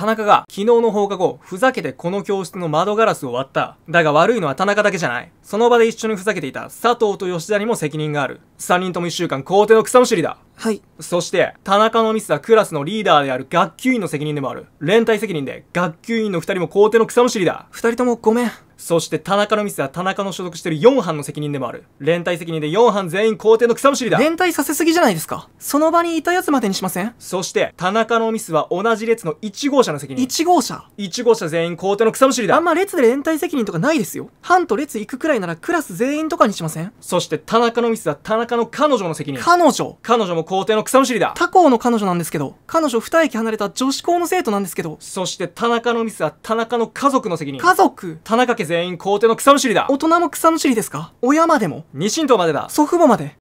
田中が昨日の放課後、ふざけてこの教室の窓ガラスを割った。だが悪いのは田中だけじゃない。その場で一緒にふざけていた佐藤と吉田にも責任がある。3人とも1週間校庭の草むしりだ。はい。そして、田中のミスはクラスのリーダーである学級委員の責任でもある。連帯責任で学級委員の2人も校庭の草むしりだ。2人ともごめん。そして田中のミスは田中の所属してる4班の責任でもある。連帯責任で4班全員校庭の草むしりだ。連帯させすぎじゃないですか。その場にいたやつまでにしませんそして、田中のミスは同じ列の1号車の責任。1号車 ?1 号車全員校庭の草むしりだ。あんま列で連帯責任とかないですよ。班と列行くくらいらいならクラス全員とかにしませんそして田中のミスは田中の彼女の責任彼女彼女も校庭の草むしりだ他校の彼女なんですけど彼女2駅離れた女子校の生徒なんですけどそして田中のミスは田中の家族の責任家族田中家全員校庭の草むしりだ大人の草むしりですか親までも二親等までだ祖父母まで